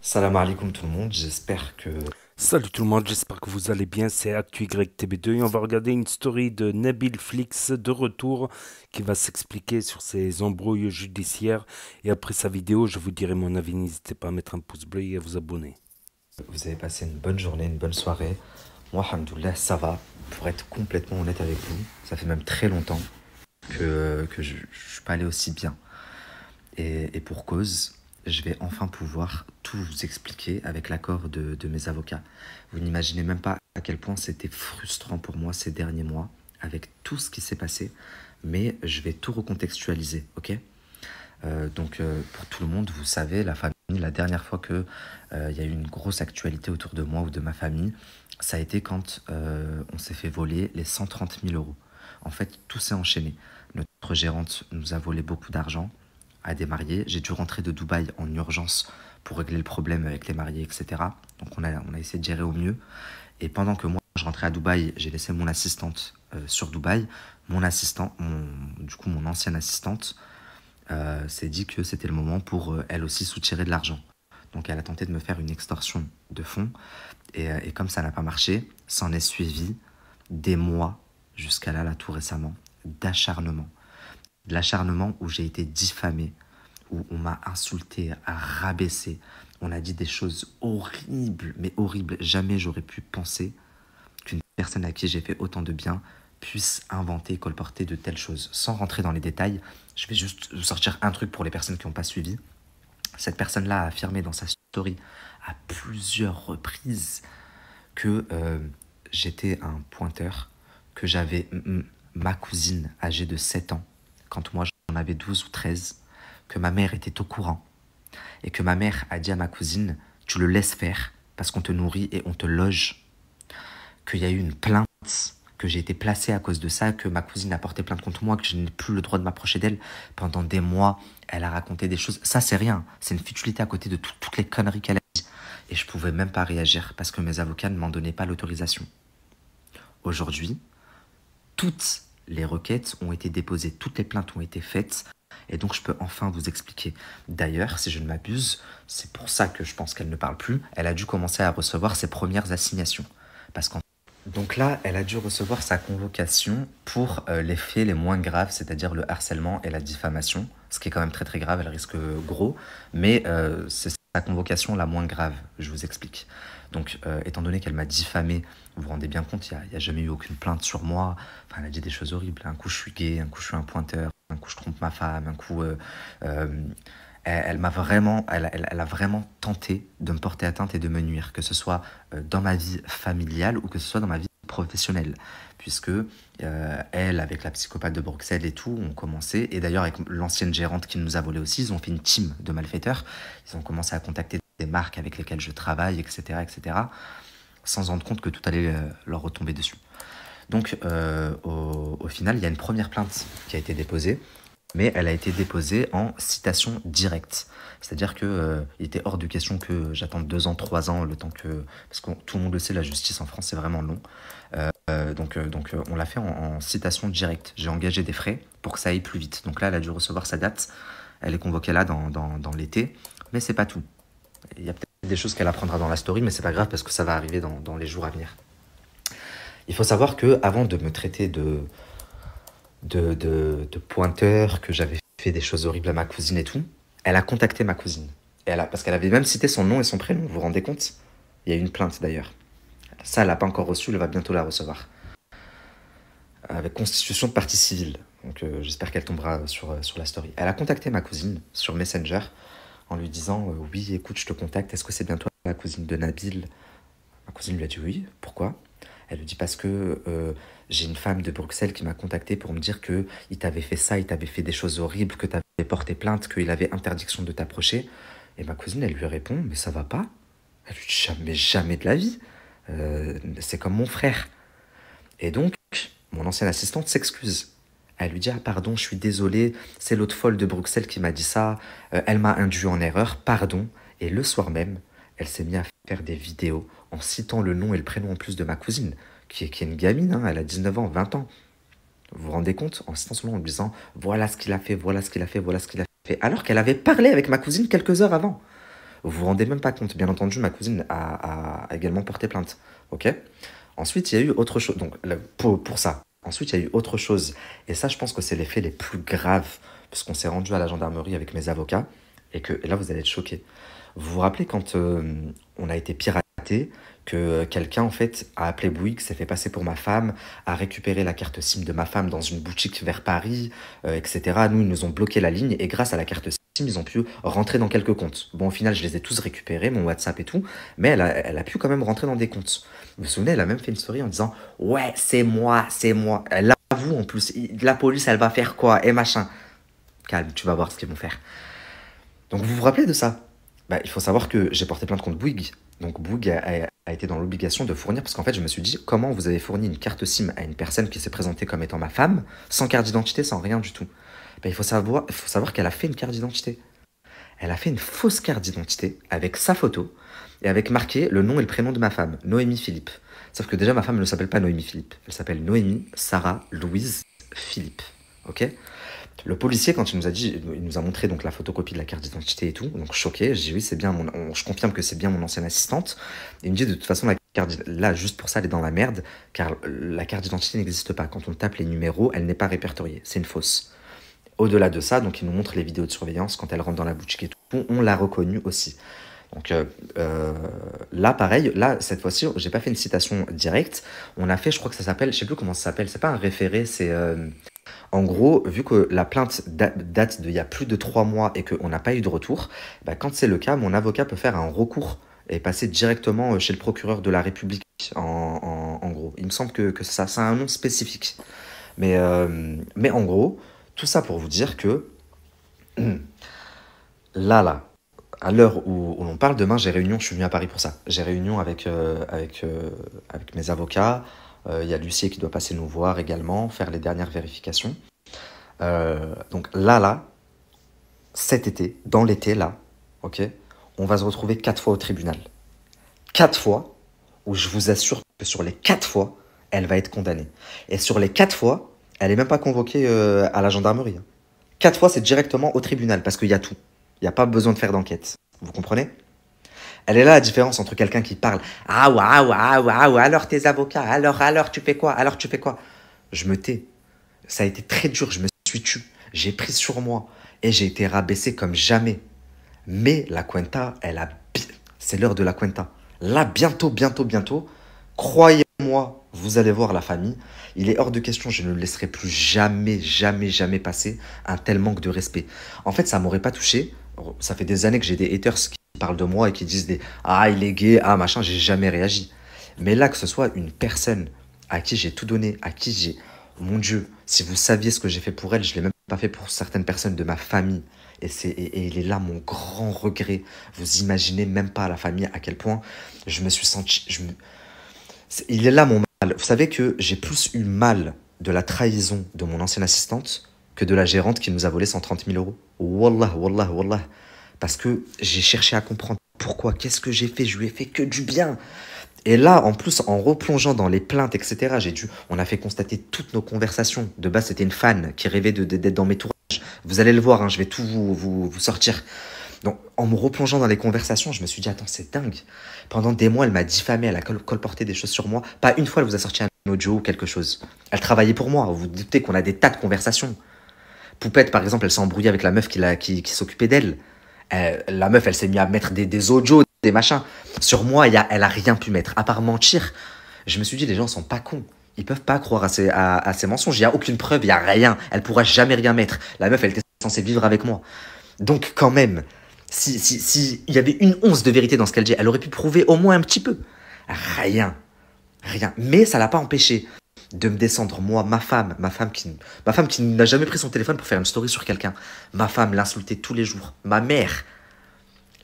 Salam alaikum tout le monde, j'espère que... Salut tout le monde, j'espère que vous allez bien, c'est ActuYTB2 et on va regarder une story de Nabil Flix de retour qui va s'expliquer sur ses embrouilles judiciaires et après sa vidéo je vous dirai mon avis, n'hésitez pas à mettre un pouce bleu et à vous abonner. Vous avez passé une bonne journée, une bonne soirée, moi alhamdoulilah ça va, pour être complètement honnête avec vous, ça fait même très longtemps que, que je ne suis pas allé aussi bien et, et pour cause je vais enfin pouvoir tout vous expliquer avec l'accord de, mes avocats. Vous n'imaginez même pas à quel point c'était frustrant pour moi ces derniers mois avec tout ce qui s'est passé, mais je vais tout recontextualiser, ok euh, donc euh, pour tout le monde, vous savez, la famille, la dernière fois qu'il euh, y a eu une grosse actualité autour de moi ou de ma famille, ça a été quand on s'est fait voler les 130 000 euros. En fait, tout s'est enchaîné. Notre gérante nous a volé beaucoup d'argent à des mariés. J'ai dû rentrer de Dubaï en urgence pour régler le problème avec les mariés, etc. Donc on a, on a essayé de gérer au mieux. Et pendant que moi je rentrais à Dubaï, j'ai laissé mon assistante euh, sur Dubaï. Mon assistant, du coup mon ancienne assistante, euh, s'est dit que c'était le moment pour euh, elle aussi soutirer de l'argent. Donc elle a tenté de me faire une extorsion de fonds. Et, et comme ça n'a pas marché, s'en est suivi des mois jusqu'à là, là tout récemment, d'acharnement de l'acharnement où j'ai été diffamé, où on m'a insulté, rabaissé. On a dit des choses horribles, mais horribles. Jamais j'aurais pu penser qu'une personne à qui j'ai fait autant de bien puisse inventer, colporter de telles choses. Sans rentrer dans les détails, je vais juste sortir un truc pour les personnes qui n'ont pas suivi. Cette personne-là a affirmé dans sa story à plusieurs reprises que euh, j'étais un pointeur, que j'avais ma cousine âgée de 7 ans quand moi j'en avais 12 ou 13, que ma mère était au courant et que ma mère a dit à ma cousine Tu le laisses faire parce qu'on te nourrit et on te loge. Qu'il y a eu une plainte, que j'ai été placée à cause de ça, que ma cousine a porté plainte contre moi, que je n'ai plus le droit de m'approcher d'elle pendant des mois. Elle a raconté des choses. Ça, c'est rien. C'est une futilité à côté de toutes les conneries qu'elle a dit. Et je pouvais même pas réagir parce que mes avocats ne m'en donnaient pas l'autorisation. Aujourd'hui, toutes les requêtes ont été déposées, toutes les plaintes ont été faites, et donc je peux enfin vous expliquer. D'ailleurs, si je ne m'abuse, c'est pour ça que je pense qu'elle ne parle plus, elle a dû commencer à recevoir ses premières assignations. Parce qu'en donc là, elle a dû recevoir sa convocation pour euh, les faits les moins graves, c'est-à-dire le harcèlement et la diffamation, ce qui est quand même très très grave, elle risque gros, mais euh, c'est sa convocation la moins grave, je vous explique. Donc, euh, étant donné qu'elle m'a diffamé, vous vous rendez bien compte, il n'y a, jamais eu aucune plainte sur moi. Enfin, elle a dit des choses horribles. Un coup, je suis gay, un coup, je suis un pointeur, un coup, je trompe ma femme, un coup. Euh, euh, elle, m'a vraiment, elle, a vraiment tenté de me porter atteinte et de me nuire, que ce soit dans ma vie familiale ou que ce soit dans ma vie professionnelle, puisque elle, avec la psychopathe de Bruxelles et tout, ont commencé, et d'ailleurs avec l'ancienne gérante qui nous a volé aussi, ils ont fait une team de malfaiteurs, ils ont commencé à contacter des marques avec lesquelles je travaille, etc., etc., sans rendre compte que tout allait euh, leur retomber dessus. Donc, euh, au, final, il y a une première plainte qui a été déposée, mais elle a été déposée en citation directe. C'est-à-dire qu'il euh, il était hors de question que j'attende deux ans, trois ans, le temps que. Parce que tout le monde le sait, la justice en France, c'est vraiment long. donc, donc, on l'a fait en, citation directe. J'ai engagé des frais pour que ça aille plus vite. Donc là, elle a dû recevoir sa date. Elle est convoquée là dans, dans, dans l'été. Mais c'est pas tout. Il y a peut-être des choses qu'elle apprendra dans la story, mais c'est pas grave parce que ça va arriver dans, dans les jours à venir. Il faut savoir que avant de me traiter de, de, de, pointeur, que j'avais fait des choses horribles à ma cousine et tout, elle a contacté ma cousine. elle a, parce qu'elle avait même cité son nom et son prénom, vous vous rendez compte Il y a eu une plainte d'ailleurs. Ça, elle n'a pas encore reçu, elle va bientôt la recevoir. Avec constitution de partie civile. Donc euh, j'espère qu'elle tombera sur, sur la story. Elle a contacté ma cousine sur Messenger en lui disant euh, Oui, écoute, je te contacte, est-ce que c'est bien toi la cousine de Nabil Ma cousine lui a dit Oui, pourquoi Elle lui dit Parce que euh, j'ai une femme de Bruxelles qui m'a contacté pour me dire que il t'avait fait ça, il t'avait fait des choses horribles, que tu t'avais porté plainte, qu'il avait interdiction de t'approcher. Et ma cousine, elle lui répond Mais ça va pas Elle lui dit Jamais, jamais de la vie euh, C'est comme mon frère. Et donc, mon ancienne assistante s'excuse. Elle lui dit ah, pardon, je suis désolée, c'est l'autre folle de Bruxelles qui m'a dit ça, euh, elle m'a induit en erreur, pardon. Et le soir même, elle s'est mise à faire des vidéos en citant le nom et le prénom en plus de ma cousine, qui est, qui est une gamine, hein, elle a 19 ans, 20 ans. Vous vous rendez compte En citant son nom, en lui disant voilà ce qu'il a fait, voilà ce qu'il a fait, voilà ce qu'il a fait, alors qu'elle avait parlé avec ma cousine quelques heures avant. Vous vous rendez même pas compte. Bien entendu, ma cousine a, également porté plainte. Ok Ensuite, il y a eu autre chose. Donc, pour ça, Ensuite, il y a eu autre chose. Et ça, je pense que c'est l'effet les plus graves, parce qu'on s'est rendu à la gendarmerie avec mes avocats, et que là, vous allez être choqués. Vous vous rappelez quand euh, on a été piraté, que euh, quelqu'un, en fait, a appelé Bouygues, s'est fait passer pour ma femme, a récupéré la carte SIM de ma femme dans une boutique vers Paris, euh, etc. Nous, ils nous ont bloqué la ligne, et grâce à la carte ils ont pu rentrer dans quelques comptes. Bon, au final, je les ai tous récupérés, mon WhatsApp et tout, mais elle a, pu quand même rentrer dans des comptes. Vous vous souvenez, elle a même fait une story en disant Ouais, c'est moi, c'est moi. Elle avoue en plus, la police, elle va faire quoi Et machin. Calme, tu vas voir ce qu'ils vont faire. Donc vous vous rappelez de ça bah, Il faut savoir que j'ai porté plainte contre Bouygues. Donc Bouygues a été dans l'obligation de fournir, parce qu'en fait je me suis dit, comment vous avez fourni une carte SIM à une personne qui s'est présentée comme étant ma femme, sans carte d'identité, sans rien du tout ben, il faut savoir, faut savoir qu'elle a fait une carte d'identité. Elle a fait une fausse carte d'identité avec sa photo et avec marqué le nom et le prénom de ma femme, Noémie Philippe. Sauf que déjà, ma femme ne s'appelle pas Noémie Philippe. Elle s'appelle Noémie Sarah Louise Philippe. Ok le policier, quand il nous a dit, il nous a montré donc la photocopie de la carte d'identité et tout, donc choqué, je dis oui, c'est bien, mon, je confirme que c'est bien mon ancienne assistante. il me dit de toute façon, la carte, là, juste pour ça, elle est dans la merde, car la carte d'identité n'existe pas. Quand on tape les numéros, elle n'est pas répertoriée, c'est une fausse. Au-delà de ça, donc il nous montre les vidéos de surveillance quand elle rentre dans la boutique et tout. On l'a reconnue aussi. Donc euh, euh, là, pareil, là, cette fois-ci, j'ai pas fait une citation directe. On a fait, je crois que ça s'appelle, je sais plus comment ça s'appelle, c'est pas un référé, c'est. Euh, en gros, vu que la plainte date d'il y a plus de trois mois et qu'on n'a pas eu de retour, bah, quand c'est le cas, mon avocat peut faire un recours et passer directement chez le procureur de la République, en, gros. Il me semble que, ça, a un nom spécifique. Mais, mais en gros, tout ça pour vous dire que là, là, à l'heure où, l'on parle, demain j'ai réunion, je suis venu à Paris pour ça. J'ai réunion avec, euh, avec, euh, avec mes avocats. Euh, il y a Lucier qui doit passer nous voir également, faire les dernières vérifications. donc là, là, cet été, dans l'été, là, ok, on va se retrouver quatre fois au tribunal. Quatre fois, où je vous assure que sur les quatre fois, elle va être condamnée. Et sur les quatre fois, elle est même pas convoquée euh, à la gendarmerie. Hein. Quatre fois, c'est directement au tribunal, parce qu'il y a tout. Il n'y a pas besoin de faire d'enquête. Vous comprenez Elle est là la différence entre quelqu'un qui parle Ah ouah, ouah, ouah, ouah, ah alors tes avocats, alors, alors tu fais quoi, alors tu fais quoi Je me tais. Ça a été très dur, je me suis tu. J'ai pris sur moi et j'ai été rabaissé comme jamais. Mais la Cuenta, elle a. C'est l'heure de la Cuenta. Là, bientôt, bientôt, bientôt, croyez moi, vous allez voir la famille, il est hors de question, je ne laisserai plus jamais, jamais, jamais passer un tel manque de respect. En fait, ça m'aurait pas touché. Ça fait des années que j'ai des haters qui parlent de moi et qui disent des Ah, il est gay, ah, machin, j'ai jamais réagi. Mais là, que ce soit une personne à qui j'ai tout donné, à qui j'ai. Mon Dieu, si vous saviez ce que j'ai fait pour elle, je l'ai même pas fait pour certaines personnes de ma famille. Et, c'est, il est là mon grand regret. Vous imaginez même pas la famille à quel point je me suis senti. Je il est là mon mal. Vous savez que j'ai plus eu mal de la trahison de mon ancienne assistante que de la gérante qui nous a volé 130 000 euros. Wallah, wallah, wallah. Parce que j'ai cherché à comprendre pourquoi, qu'est-ce que j'ai fait, je lui ai fait que du bien. Et là, en plus, en replongeant dans les plaintes, etc., j'ai dû, on a fait constater toutes nos conversations. De base, c'était une fan qui rêvait d'être de, dans mes tourages. Vous allez le voir, hein, je vais tout vous, vous sortir. Donc, en me replongeant dans les conversations, je me suis dit, attends, c'est dingue. Pendant des mois, elle m'a diffamé, elle a colporté des choses sur moi. Pas une fois, elle vous a sorti un audio ou quelque chose. Elle travaillait pour moi. Vous doutez qu'on a des tas de conversations. Poupette, par exemple, elle s'est embrouillée avec la meuf qui, qui, qui s'occupait d'elle. La meuf, elle s'est mise à mettre des, des audios, des machins. Sur moi, y elle a rien pu mettre, à part mentir. Je me suis dit, les gens sont pas cons. Ils peuvent pas croire à ces, à, ces mensonges. Il n'y a aucune preuve, il n'y a rien. Elle pourra jamais rien mettre. La meuf, elle était censée vivre avec moi. Donc, quand même, si, il y avait une once de vérité dans ce qu'elle dit, elle aurait pu prouver au moins un petit peu. Rien. Rien. Mais ça l'a pas empêché de me descendre, moi, ma femme, ma femme qui, ma femme qui n'a jamais pris son téléphone pour faire une story sur quelqu'un, ma femme l'insultait tous les jours, ma mère.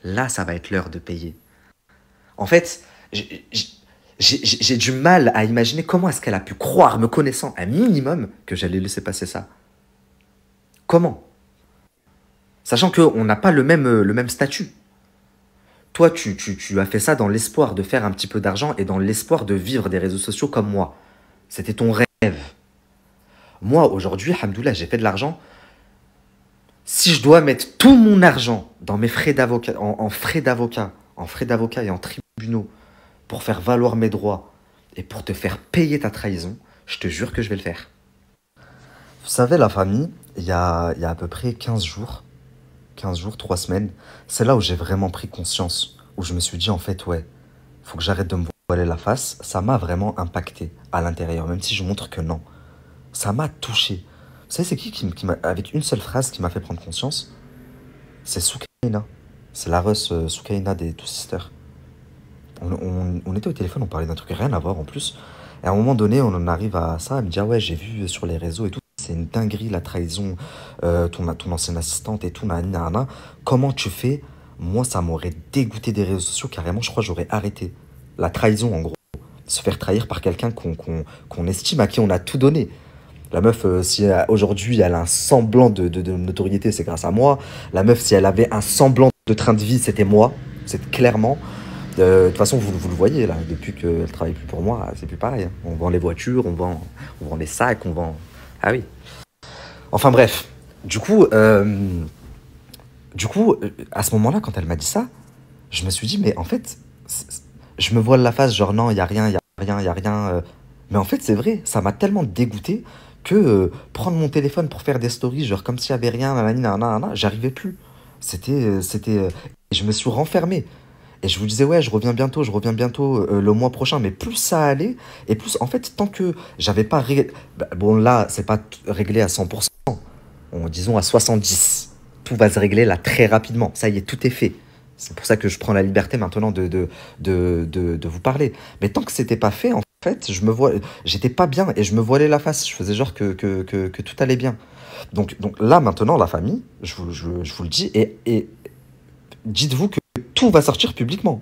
Là, ça va être l'heure de payer. En fait, j'ai du mal à imaginer comment est-ce qu'elle a pu croire, me connaissant un minimum, que j'allais laisser passer ça. Comment Sachant qu'on n'a pas le même, euh, le même statut. Toi, tu, tu, tu as fait ça dans l'espoir de faire un petit peu d'argent et dans l'espoir de vivre des réseaux sociaux comme moi. C'était ton rêve. Moi, aujourd'hui, Hamdoullah, j'ai fait de l'argent. Si je dois mettre tout mon argent dans mes frais d'avocat, en, frais d'avocat, en frais d'avocat et en tribunaux pour faire valoir mes droits et pour te faire payer ta trahison, je te jure que je vais le faire. Vous savez, la famille, il y a, il y a à peu près 15 jours, 15 jours, 3 semaines, c'est là où j'ai vraiment pris conscience, où je me suis dit en fait ouais, faut que j'arrête de me voiler la face, ça m'a vraiment impacté à l'intérieur, même si je montre que non. Ça m'a touché. Vous savez c'est qui, qui, m'a avec une seule phrase qui m'a fait prendre conscience C'est Soukaina. C'est la Russe euh, des Two Sisters. On, était au téléphone, on parlait d'un truc rien à voir en plus. Et à un moment donné, on en arrive à ça, elle me dit ah ouais j'ai vu euh, sur les réseaux et tout c'est une dinguerie la trahison, euh, ton, ton ancienne assistante et tout, Comment tu fais Moi, ça m'aurait dégoûté des réseaux sociaux carrément, je crois que j'aurais arrêté. La trahison, en gros. Se faire trahir par quelqu'un qu'on estime, à qui on a tout donné. La meuf, euh, si euh, aujourd'hui elle a un semblant de, notoriété, c'est grâce à moi. La meuf, si elle avait un semblant de train de vie, c'était moi. C'est clairement. de toute façon, vous, vous, le voyez là, depuis qu'elle travaille plus pour moi, c'est plus pareil. Hein. On vend les voitures, on vend, on vend les sacs, on vend. Ah oui. Enfin bref, du coup, euh, du coup, euh, à ce moment-là, quand elle m'a dit ça, je me suis dit, mais en fait, je me voile la face, genre non, il y a rien, il y a rien, il y a rien. Euh. Mais en fait, c'est vrai, ça m'a tellement dégoûté que prendre mon téléphone pour faire des stories, genre comme s'il n'y avait rien, j'arrivais plus. C'était, c'était, je me suis renfermé. Et je vous disais, ouais, je reviens bientôt, je reviens bientôt le mois prochain. Mais plus ça allait, et plus, en fait, tant que j'avais pas réglé. Bah, bon, là, c'est pas réglé à 100%, disons à 70. Tout va se régler là très rapidement. Ça y est, tout est fait. C'est pour ça que je prends la liberté maintenant de, de, de, vous parler. Mais tant que c'était pas fait, en fait, je me vois, j'étais pas bien et je me voilais la face. Je faisais genre que, que, que, tout allait bien. Donc, donc là, maintenant, la famille, je vous, je vous le dis, et, et dites-vous que tout va sortir publiquement.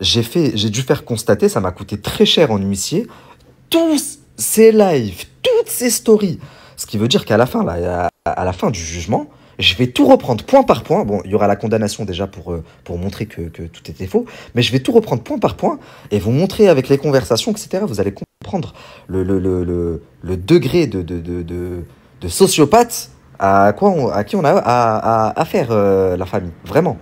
J'ai fait, j'ai dû faire constater, ça m'a coûté très cher en huissier, tous ces lives, toutes ces stories. Ce qui veut dire qu'à la fin, à la fin du jugement, je vais tout reprendre point par point. Bon, il y aura la condamnation déjà pour, euh, pour montrer que, tout était faux, mais je vais tout reprendre point par point et vous montrer avec les conversations, etc. Vous allez comprendre le, degré de, de, de, sociopathe à, quoi à qui on a affaire, à, à, euh, la famille, vraiment.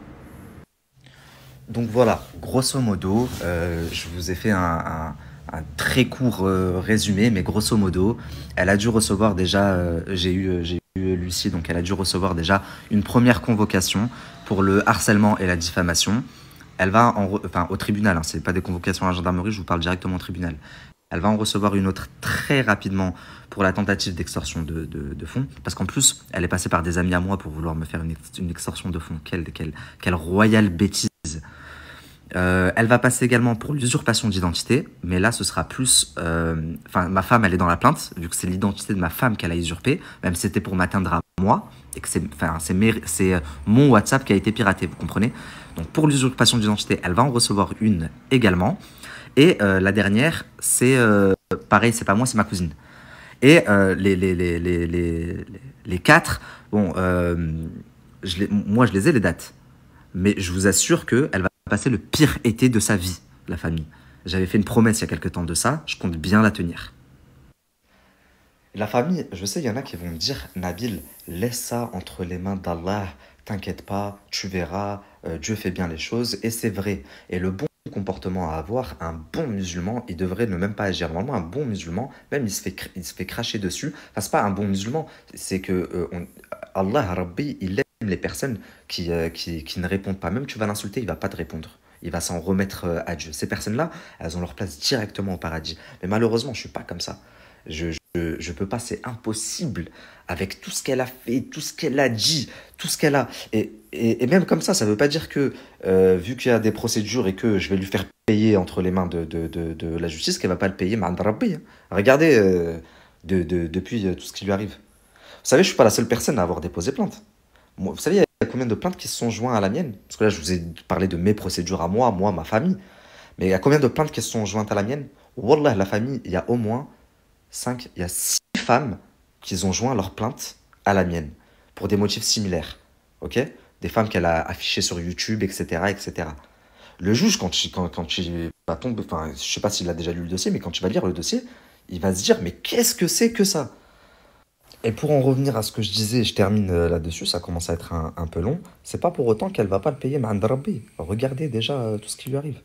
Donc voilà, grosso modo, euh, je vous ai fait un un très court euh, résumé, mais grosso modo, elle a dû recevoir déjà, euh, j'ai eu, euh, j'ai Lucie, donc elle a dû recevoir déjà une première convocation pour le harcèlement et la diffamation. Elle va en enfin, au tribunal, hein, c'est pas des convocations à la gendarmerie, je vous parle directement au tribunal. Elle va en recevoir une autre très rapidement pour la tentative d'extorsion de, fonds. Parce qu'en plus, elle est passée par des amis à moi pour vouloir me faire une, une extorsion de fonds. Quelle, quelle, quelle royale bêtise euh, elle va passer également pour l'usurpation d'identité, mais là ce sera plus... Euh, enfin, ma femme, elle est dans la plainte, vu que c'est l'identité de ma femme qu'elle a usurpée, même si c'était pour m'atteindre à moi, et que c'est euh, mon WhatsApp qui a été piraté, vous comprenez Donc pour l'usurpation d'identité, elle va en recevoir une également. Et la dernière, c'est pareil, c'est pas moi, c'est ma cousine. Et les les, quatre, bon, je les, moi je les ai les dates, mais je vous assure qu'elle va passé le pire été de sa vie, la famille. J'avais fait une promesse il y a quelque temps de ça, je compte bien la tenir. La famille, je sais, il y en a qui vont me dire Nabil, laisse ça entre les mains d'Allah, t'inquiète pas, tu verras, euh, Dieu fait bien les choses, et c'est vrai. Et le bon comportement à avoir, un bon musulman, il devrait ne même pas agir. Normalement, un bon musulman, même il se fait, se fait cracher dessus. Enfin, c'est pas un bon musulman, c'est que euh, Allah, Rabbi, il est les personnes euh, qui, qui, ne répondent pas. Même tu vas l'insulter, il va pas te répondre. Il va s'en remettre euh, à Dieu. Ces personnes-là, elles ont leur place directement au paradis. Mais malheureusement, je suis pas comme ça. Je, je, peux pas, c'est impossible avec tout ce qu'elle a fait, tout ce qu'elle a dit, tout ce qu'elle a. Et, même comme ça, ça ne veut pas dire que, euh, vu qu'il y a des procédures et que je vais lui faire payer entre les mains de, la justice, qu'elle va pas le payer, hein. Regardez de, depuis tout ce qui lui arrive. Vous savez, je suis pas la seule personne à avoir déposé plainte vous savez, il y a combien de plaintes qui se sont jointes à la mienne Parce que là, je vous ai parlé de mes procédures à moi, moi, ma famille. Mais il y a combien de plaintes qui se sont jointes à la mienne Wallah, la famille, il y a au moins 5, il y a 6 femmes qui ont joint leurs plaintes à la mienne pour des motifs similaires. OK Des femmes qu'elle a affichées sur YouTube, etc. etc. Le juge, quand, quand, quand il va tomber, enfin, je sais pas s'il a déjà lu le dossier, mais quand il va lire le dossier, il va se dire Mais qu'est-ce que c'est que ça et pour en revenir à ce que je disais, je termine euh, là-dessus, ça commence à être un, peu long. C'est pas pour autant qu'elle va pas le payer, Rabbi. Regardez déjà euh, tout ce qui lui arrive.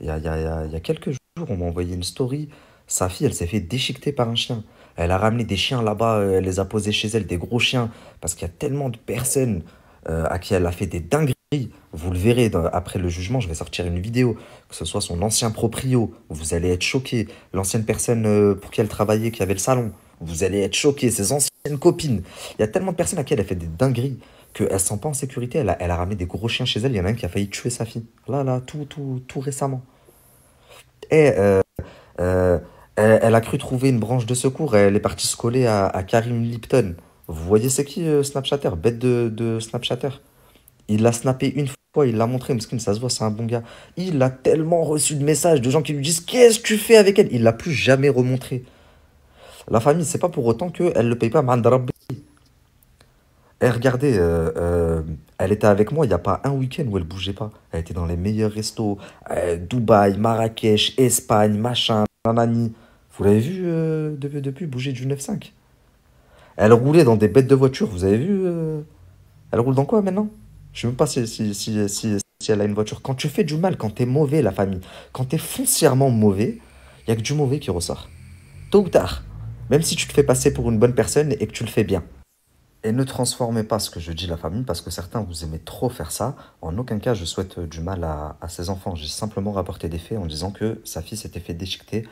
Il y a, il y a, quelques jours, on m'a envoyé une story. Sa fille, elle s'est fait déchiqueter par un chien. Elle a ramené des chiens là-bas, euh, elle les a posés chez elle, des gros chiens, parce qu'il y a tellement de personnes à qui elle a fait des dingueries. Vous le verrez après le jugement, je vais sortir une vidéo, que ce soit son ancien proprio, vous allez être choqués, l'ancienne personne pour qui elle travaillait, qui avait le salon, vous allez être choqués, ses anciennes copines. Il y a tellement de personnes à qui elle a fait des dingueries qu'elle ne sent pas en sécurité. Elle a, ramené des gros chiens chez elle. Il y en a un qui a failli tuer sa fille. Là, là, tout, tout, tout récemment. Et euh, euh, elle, a cru trouver une branche de secours. elle est partie se coller à, Karim Lipton. Vous voyez, c'est qui euh, Snapchatter Bête de, Snapchatter. Il l'a snappé une fois, il l'a montré, parce ça se voit, c'est un bon gars. Il a tellement reçu de messages de gens qui lui disent Qu'est-ce que tu fais avec elle Il l'a plus jamais remontré. La famille, c'est pas pour autant qu'elle ne le paye pas. Et eh, regardez, euh, euh, elle était avec moi, il n'y a pas un week-end où elle bougeait pas. Elle était dans les meilleurs restos. Euh, Dubaï, Marrakech, Espagne, machin, nanani. Vous l'avez vu depuis, bouger du 9-5 Elle roulait dans des bêtes de voiture, vous avez vu Elle roule dans quoi maintenant Je sais même pas si, si, si, si, elle a une voiture. Quand tu fais du mal, quand tu es mauvais, la famille, quand tu es foncièrement mauvais, il n'y a que du mauvais qui ressort. Tôt ou tard. Même si tu te fais passer pour une bonne personne et que tu le fais bien. Et ne transformez pas ce que je dis la famille, parce que certains, vous aimez trop faire ça. En aucun cas, je souhaite euh, du mal à, à ses enfants. J'ai simplement rapporté des faits en disant que sa fille s'était fait déchiqueter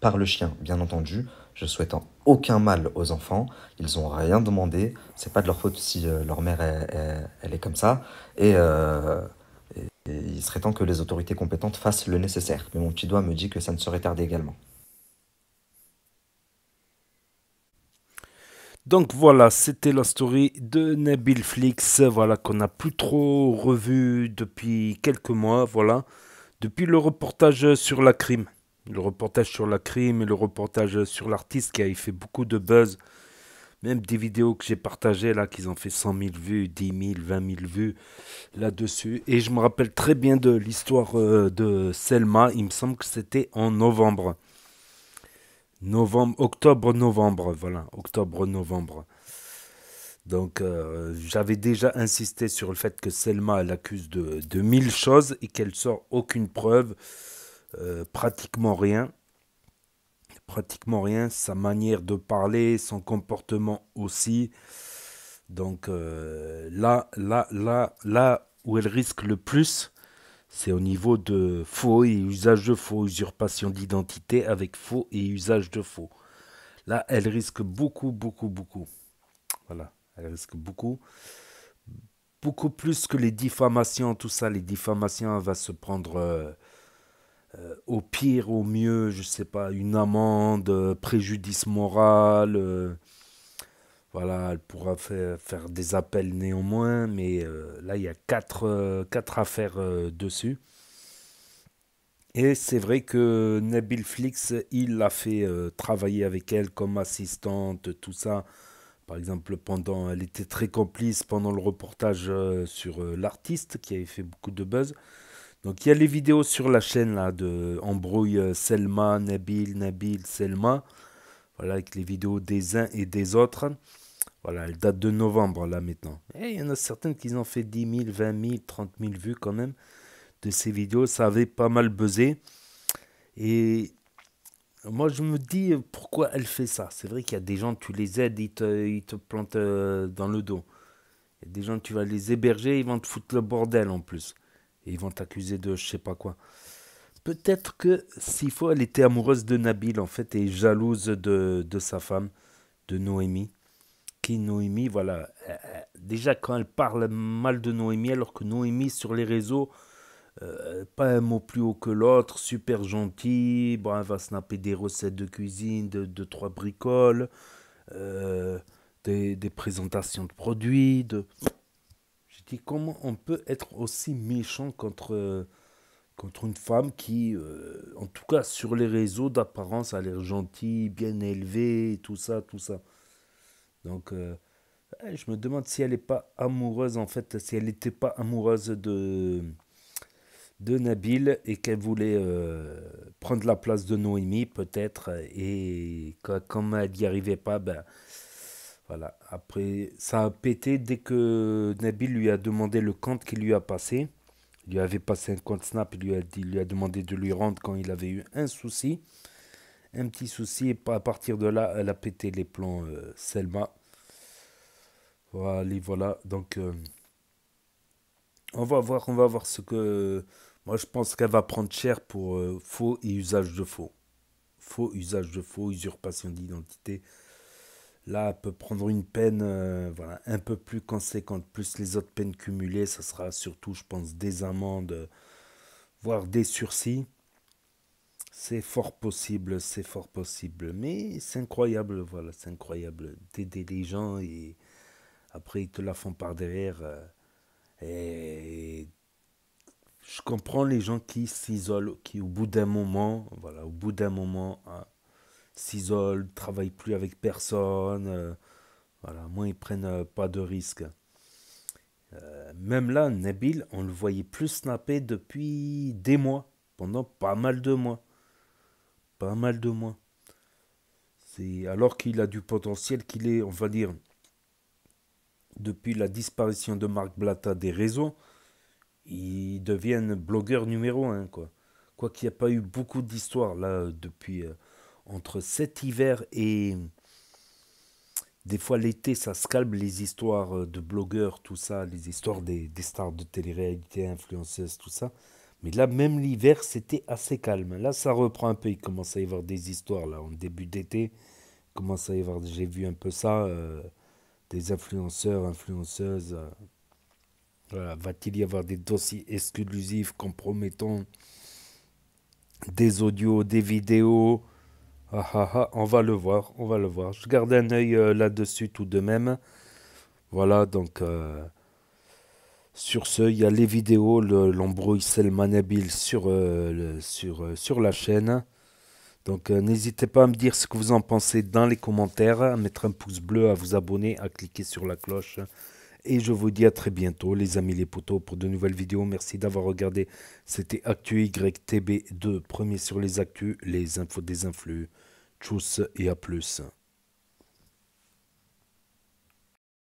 par le chien. Bien entendu, je souhaite aucun mal aux enfants. Ils n'ont rien demandé. C'est pas de leur faute si euh, leur mère, est, elle est comme ça. Euh, et, il serait temps que les autorités compétentes fassent le nécessaire. Mais mon petit doigt me dit que ça ne serait tardé également. Donc voilà, c'était la story de Nabil Flix, voilà, qu'on n'a plus trop revu depuis quelques mois, voilà, depuis le reportage sur la crime. Le reportage sur la crime et le reportage sur l'artiste qui a fait beaucoup de buzz. Même des vidéos que j'ai partagées là, qu'ils ont fait 100 000 vues, 10 000, 20 000 vues là-dessus. Et je me rappelle très bien de l'histoire euh, de Selma, il me semble que c'était en novembre. Novembre, octobre, novembre, voilà, octobre, novembre. Donc euh, j'avais déjà insisté sur le fait que Selma l'accuse de, de mille choses et qu'elle sort aucune preuve, euh, pratiquement rien. Pratiquement rien, sa manière de parler, son comportement aussi. Donc euh, là, là, là, là où elle risque le plus, c'est au niveau de faux et usage de faux, usurpation d'identité avec faux et usage de faux. Là, elle risque beaucoup, beaucoup, beaucoup. Voilà, elle risque beaucoup. Beaucoup plus que les diffamations, tout ça. Les diffamations, va se prendre euh, euh, au pire, au mieux, je ne sais pas, une amende, euh, préjudice moral voilà, elle pourra faire, des appels néanmoins, mais euh, là, il y a quatre, euh, quatre affaires euh, dessus. Et c'est vrai que Nabil Flix, il l'a fait travailler avec elle comme assistante, tout ça. Par exemple, pendant, elle était très complice pendant le reportage sur l'artiste qui avait fait beaucoup de buzz. Donc il y a les vidéos sur la chaîne là de embrouille Selma, Nabil, Nabil, Selma. Voilà avec les vidéos des uns et des autres. Voilà, elle date de novembre là maintenant. Et eh, il y en a certaines qui ont fait 10 000, 20 000, 30 000 vues quand même de ces vidéos. Ça avait pas mal buzzé. Et moi je me dis pourquoi elle fait ça. C'est vrai qu'il y a des gens, tu les aides, ils te, te plantent euh, dans le dos. Il y a des gens, tu vas les héberger, ils vont te foutre le bordel en plus. Et ils vont t'accuser de je sais pas quoi. Peut-être que s'il faut, elle était amoureuse de Nabil en fait et jalouse de, de sa femme, de Noémie qui Noémie, voilà, euh, euh, déjà quand elle parle mal de Noémie, alors que Noémie sur les réseaux, euh, pas un mot plus haut que l'autre, super gentil, bon, elle va snapper des recettes de cuisine, de, trois bricoles, des, présentations de produits, de... J'ai dit comment on peut être aussi méchant contre... une femme qui, en tout cas sur les réseaux d'apparence, a l'air gentille, bien élevée, tout ça, tout ça. Donc, euh, je me demande si elle n'est pas amoureuse, en fait, si elle n'était pas amoureuse de, de Nabil et qu'elle voulait euh, prendre la place de Noémie, peut-être. Et comme elle n'y arrivait pas, ben. Voilà, après, ça a pété dès que Nabil lui a demandé le compte qu'il lui a passé. Il lui avait passé un compte Snap, il lui a, dit, lui a demandé de lui rendre quand il avait eu un souci. Un petit souci, et à partir de là, elle a pété les plans euh, Selma. Allez, voilà. Donc, euh, on va voir, on va voir ce que. Moi, je pense qu'elle va prendre cher pour euh, faux et usage de faux. Faux, usage de faux, usurpation d'identité. Là, elle peut prendre une peine euh, voilà, un peu plus conséquente, plus les autres peines cumulées. Ça sera surtout, je pense, des amendes, voire des sursis. C'est fort possible, c'est fort possible. Mais c'est incroyable, voilà, c'est incroyable d'aider les gens et après, ils te la font par derrière. Euh, et je comprends les gens qui s'isolent, qui au bout d'un moment, voilà, au bout d'un moment, s'isolent, hein, s'isolent, travaillent plus avec personne. Euh, voilà, moins ils prennent euh, pas de risques. même là, Nabil, on le voyait plus snapper depuis des mois, pendant pas mal de mois. Pas mal de mois. C'est alors qu'il a du potentiel, qu'il est, on va dire, depuis la disparition de Marc Blata des réseaux, ils deviennent blogueurs numéro un. Quoi qu'il n'y a pas eu beaucoup d'histoires là depuis euh, entre cet hiver et des fois l'été, ça se calme les histoires euh, de blogueurs, tout ça, les histoires des, stars de télé-réalité, influenceuses, tout ça. Mais là, même l'hiver, c'était assez calme. Là, ça reprend un peu. Il commence à y avoir des histoires là en début d'été. Commence à y avoir. J'ai vu un peu ça. Euh, des influenceurs, influenceuses. Euh, va-t-il y avoir des dossiers exclusifs compromettants des audios, des vidéos ah, ah, ah, On va le voir, on va le voir. Je garde un œil euh, là-dessus tout de même. Voilà, donc euh, sur ce, il y a les vidéos, l'embrouille le, sur, le, sur, sur la chaîne. Donc euh, n'hésitez pas à me dire ce que vous en pensez dans les commentaires, à mettre un pouce bleu, à vous abonner, à cliquer sur la cloche. Et je vous dis à très bientôt les amis les poteaux pour de nouvelles vidéos. Merci d'avoir regardé. C'était Actu YTB2, premier sur les actus, les infos des influx. Tchuss et à plus.